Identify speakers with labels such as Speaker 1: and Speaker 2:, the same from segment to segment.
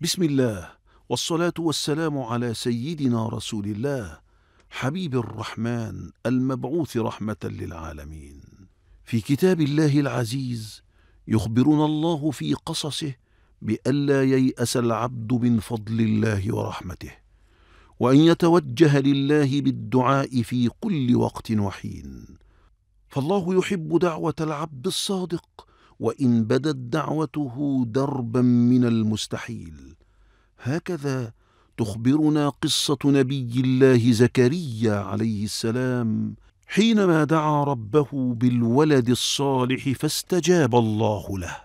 Speaker 1: بسم الله والصلاة والسلام على سيدنا رسول الله حبيب الرحمن المبعوث رحمة للعالمين. في كتاب الله العزيز يخبرنا الله في قصصه بألا ييأس العبد من فضل الله ورحمته، وأن يتوجه لله بالدعاء في كل وقت وحين. فالله يحب دعوة العبد الصادق وإن بدت دعوته دربا من المستحيل هكذا تخبرنا قصة نبي الله زكريا عليه السلام حينما دعا ربه بالولد الصالح فاستجاب
Speaker 2: الله له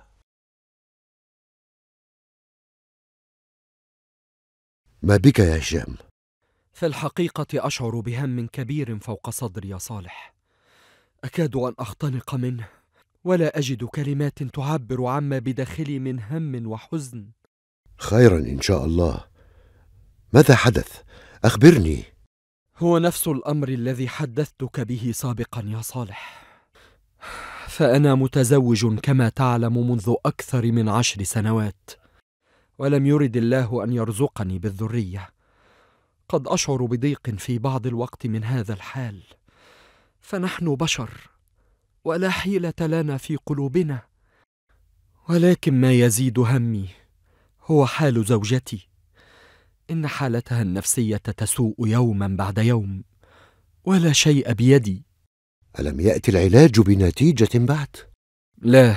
Speaker 3: ما بك يا هشام في الحقيقة أشعر بهم كبير فوق صدري يا صالح أكاد أن أختنق منه ولا اجد كلمات تعبر عما بداخلي من هم وحزن
Speaker 1: خيرا ان شاء
Speaker 3: الله ماذا حدث اخبرني هو نفس الامر الذي حدثتك به سابقا يا صالح فانا متزوج كما تعلم منذ اكثر من عشر سنوات ولم يرد الله ان يرزقني بالذريه قد اشعر بضيق في بعض الوقت من هذا الحال فنحن بشر ولا حيله لنا في قلوبنا ولكن ما يزيد همي هو حال زوجتي ان حالتها النفسيه تسوء يوما بعد يوم ولا شيء بيدي الم ياتي العلاج بنتيجه بعد لا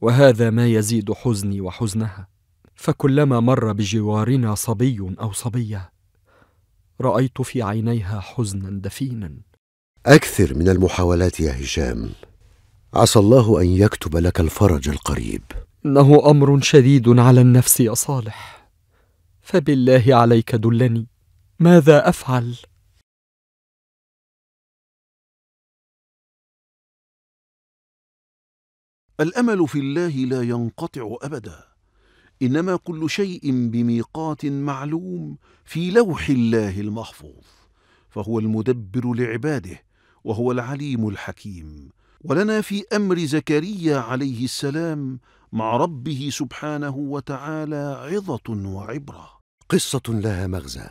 Speaker 3: وهذا ما يزيد حزني وحزنها فكلما مر بجوارنا صبي او صبيه رايت في عينيها حزنا دفينا
Speaker 1: أكثر من المحاولات يا هشام عسى الله أن يكتب لك الفرج القريب
Speaker 3: إنه أمر شديد على النفس يا صالح فبالله عليك دلني ماذا أفعل؟
Speaker 1: الامل في الله لا ينقطع ابدا انما كل شيء بميقات معلوم في لوح الله المحفوظ فهو المدبر لعباده وهو العليم الحكيم ولنا في امر زكريا عليه السلام مع ربه سبحانه وتعالى عظه وعبره قصه لها مغزى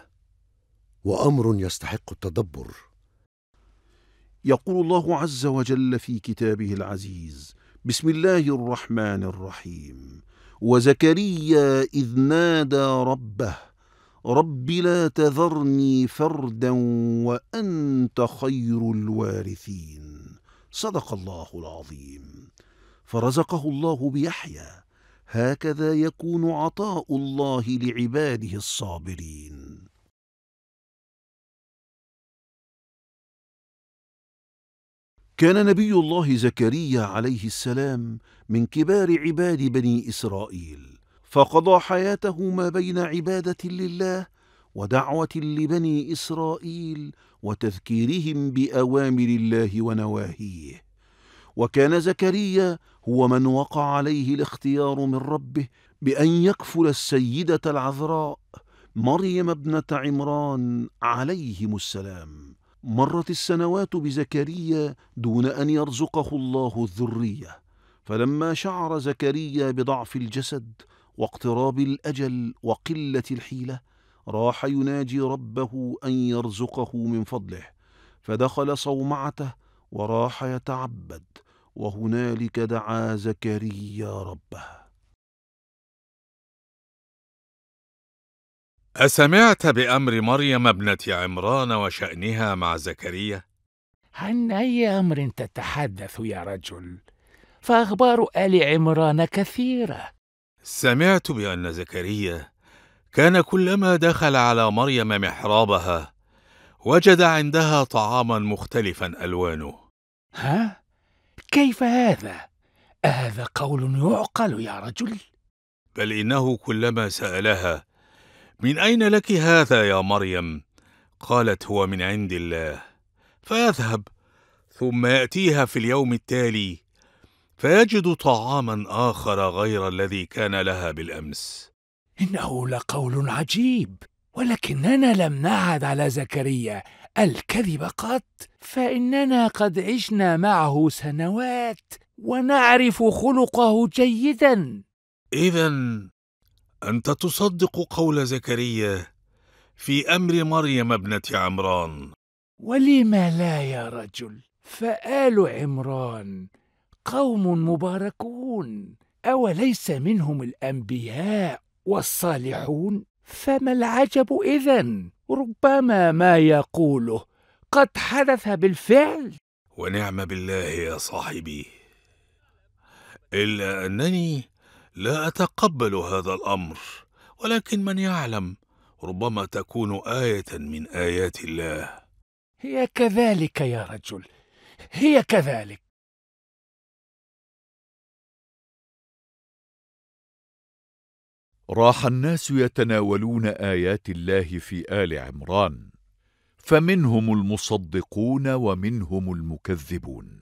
Speaker 1: وامر يستحق التدبر يقول الله عز وجل في كتابه العزيز بسم الله الرحمن الرحيم وزكريا اذ نادى ربه رب لا تذرني فردا وأنت خير الوارثين صدق الله العظيم فرزقه الله بيحيى هكذا يكون عطاء الله لعباده الصابرين كان نبي الله زكريا عليه السلام من كبار عباد بني إسرائيل فقضى حياته ما بين عباده لله ودعوه لبني اسرائيل وتذكيرهم باوامر الله ونواهيه وكان زكريا هو من وقع عليه الاختيار من ربه بان يكفل السيده العذراء مريم ابنه عمران عليهم السلام مرت السنوات بزكريا دون ان يرزقه الله الذريه فلما شعر زكريا بضعف الجسد واقتراب الأجل وقلة الحيلة راح يناجي ربه أن يرزقه من فضله فدخل صومعته وراح يتعبد وهنالك دعا
Speaker 2: زكريا ربه أسمعت بأمر مريم ابنة عمران وشأنها مع زكريا؟
Speaker 4: عن أي أمر تتحدث يا رجل؟ فأخبار آل عمران كثيرة
Speaker 2: سمعت بأن زكريا كان كلما دخل على مريم محرابها وجد عندها طعاما مختلفا ألوانه ها؟ كيف هذا؟ أهذا قول يعقل يا رجل؟ بل إنه كلما سألها من أين لك هذا يا مريم؟ قالت هو من عند الله فيذهب ثم يأتيها في اليوم التالي فيجد طعاما اخر غير الذي كان لها بالامس انه
Speaker 4: لقول عجيب ولكننا لم نعد على زكريا الكذب قط فاننا قد عشنا معه سنوات ونعرف
Speaker 5: خلقه جيدا
Speaker 2: اذا انت تصدق قول زكريا في امر مريم ابنه عمران
Speaker 5: ولم
Speaker 4: لا يا رجل فال عمران قوم مباركون اوليس منهم الانبياء والصالحون فما العجب اذن ربما ما يقوله قد
Speaker 2: حدث بالفعل ونعم بالله يا صاحبي الا انني لا اتقبل هذا الامر ولكن من يعلم ربما تكون ايه من ايات الله
Speaker 5: هي
Speaker 3: كذلك يا رجل هي كذلك راح الناس
Speaker 2: يتناولون ايات الله في ال عمران فمنهم المصدقون ومنهم المكذبون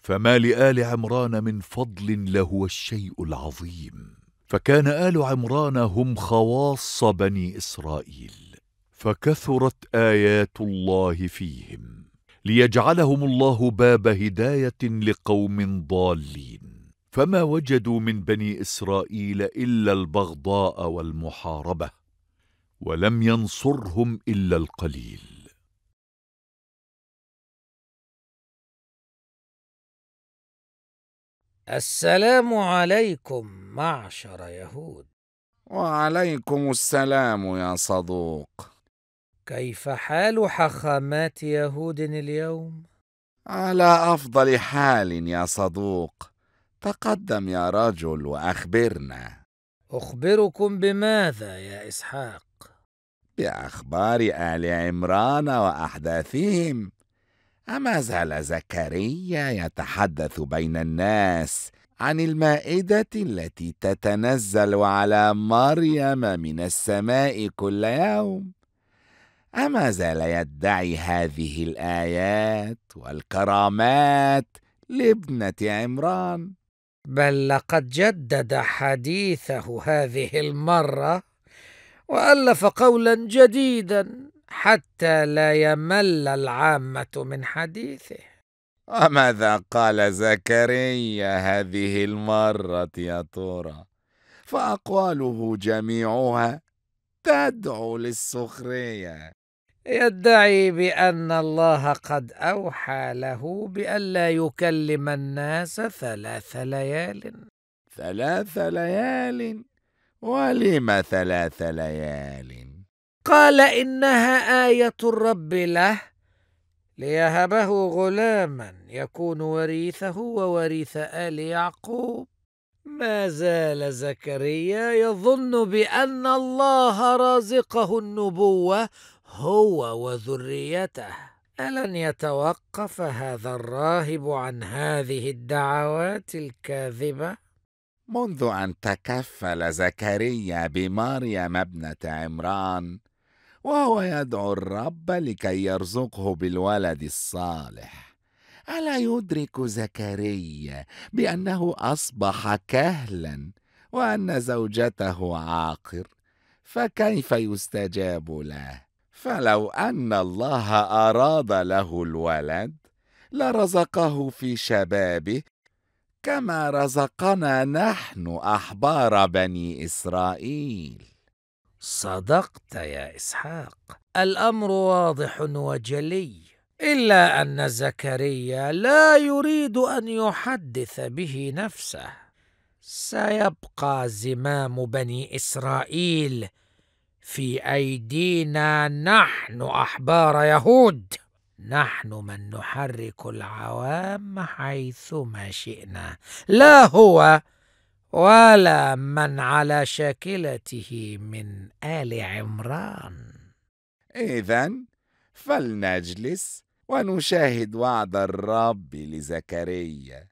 Speaker 2: فما لال عمران من فضل لهو الشيء العظيم فكان ال عمران هم خواص بني اسرائيل فكثرت ايات الله فيهم ليجعلهم الله باب هدايه لقوم ضالين فما وجدوا من بني إسرائيل إلا البغضاء والمحاربة ولم ينصرهم إلا القليل السلام عليكم معشر يهود وعليكم
Speaker 4: السلام يا صدوق
Speaker 5: كيف حال حخامات يهود اليوم
Speaker 4: على افضل حال يا صدوق تقدم يا رجل واخبرنا
Speaker 5: اخبركم بماذا يا اسحاق
Speaker 4: باخبار ال عمران واحداثهم اما زال زكريا يتحدث بين الناس عن المائده التي تتنزل على مريم من السماء كل يوم اما زال يدعي هذه الايات والكرامات لابنه عمران
Speaker 5: بل لقد جدد حديثه هذه المره والف قولا جديدا حتى لا يمل العامه من حديثه
Speaker 4: وماذا قال زكريا هذه المره يا ترى فاقواله جميعها تدعو للسخريه
Speaker 5: يدعي بأن الله قد أوحى له بألا يكلم الناس ثلاث ليال ثلاث ليال ولم
Speaker 4: ثلاث ليال
Speaker 5: قال إنها آية الرب له ليهبه غلاما يكون وريثه ووريث آل يعقوب ما زال زكريا يظن بأن الله رازقه النبوة هو وذريته الن يتوقف هذا الراهب عن هذه الدعوات الكاذبه
Speaker 4: منذ ان تكفل زكريا بمريم ابنه عمران وهو يدعو الرب لكي يرزقه بالولد الصالح الا يدرك زكريا بانه اصبح كهلا وان زوجته عاقر فكيف يستجاب له فلو أن الله أراد له الولد لرزقه في شبابه كما رزقنا نحن أحبار بني إسرائيل.
Speaker 5: صدقت يا إسحاق، الأمر واضح وجلي، إلا أن زكريا لا يريد أن يحدث به نفسه. سيبقى زمام بني إسرائيل في ايدينا نحن احبار يهود نحن من نحرك العوام حيثما شئنا لا هو ولا من على شاكلته من ال عمران
Speaker 4: اذا فلنجلس ونشاهد وعد الرب لزكريا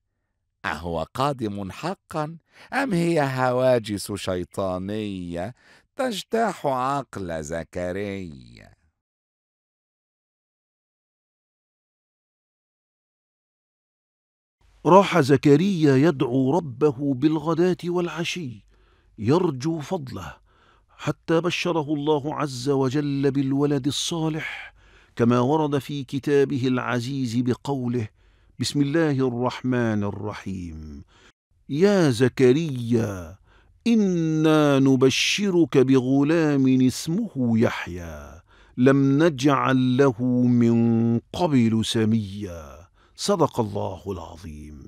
Speaker 4: اهو قادم حقا ام هي هواجس شيطانيه تجتاح
Speaker 1: عقل زكريا راح زكريا يدعو ربه بالغداة والعشي يرجو فضله حتى بشره الله عز وجل بالولد الصالح كما ورد في كتابه العزيز بقوله بسم الله الرحمن الرحيم يا زكريا إنا نبشرك بغلام اسمه يحيى لم نجعل له من قبل سميا صدق الله العظيم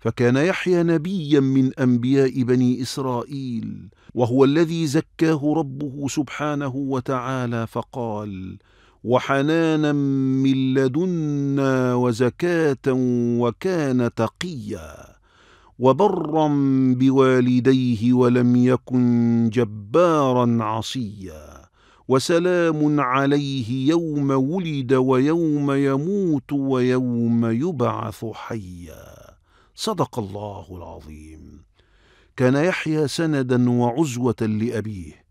Speaker 1: فكان يحيى نبيا من أنبياء بني إسرائيل وهو الذي زكاه ربه سبحانه وتعالى فقال وحنانا من لدنا وزكاة وكان تقيا وبرا بوالديه ولم يكن جبارا عصيا وسلام عليه يوم ولد ويوم يموت ويوم يبعث حيا صدق الله العظيم كان يحيى سندا وعزوة لأبيه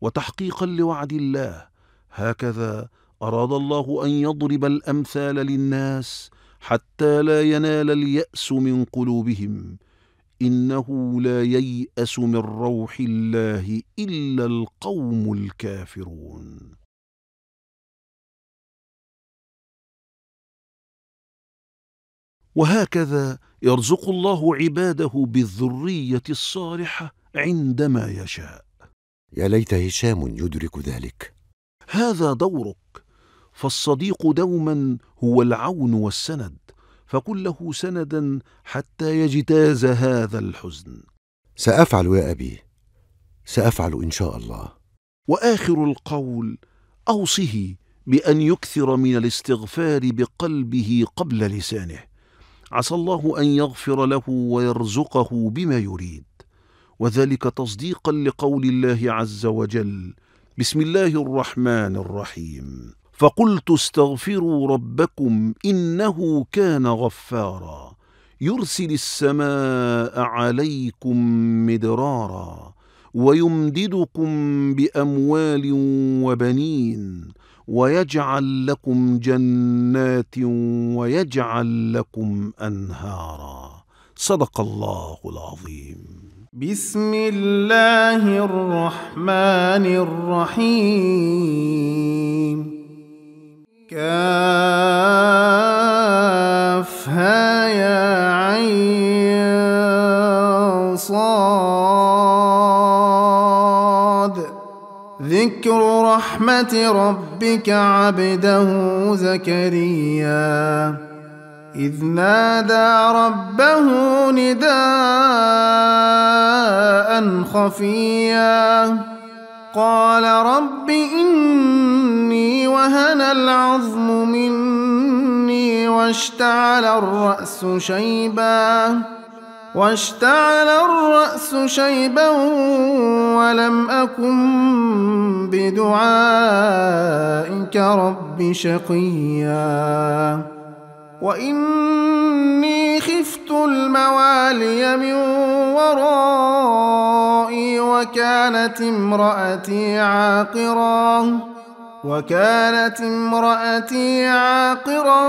Speaker 1: وتحقيقا لوعد الله هكذا أراد الله أن يضرب الأمثال للناس حتى لا ينال اليأس من قلوبهم إنه لا ييأس من روح الله إلا القوم
Speaker 3: الكافرون وهكذا يرزق الله عباده
Speaker 1: بالذرية الصالحة عندما يشاء يا ليت هشام يدرك ذلك هذا دورك فالصديق دوما هو العون والسند فقل له سندا حتى يجتاز هذا الحزن سافعل يا ابي سافعل ان شاء الله واخر القول اوصه بان يكثر من الاستغفار بقلبه قبل لسانه عسى الله ان يغفر له ويرزقه بما يريد وذلك تصديقا لقول الله عز وجل بسم الله الرحمن الرحيم فقلت استغفروا ربكم إنه كان غفارا يرسل السماء عليكم مدرارا ويمددكم بأموال وبنين ويجعل لكم جنات ويجعل لكم أنهارا صدق الله العظيم
Speaker 6: بسم الله الرحمن الرحيم كافها يا عين صاد ذكر رحمة ربك عبده زكريا إذ نادى ربه نداء خفيا قال رب إن وهن العظم مني واشتعل الرأس شيبا واشتعل الرأس شيبا ولم أكن بدعائك رب شقيا وإني خفت الموالي من ورائي وكانت امرأتي عاقراً وكانت امرأتي عاقرا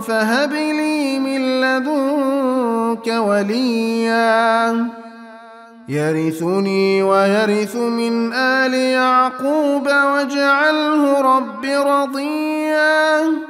Speaker 6: فهب لي من لدنك وليا يرثني ويرث من آل يعقوب واجعله رب رضيا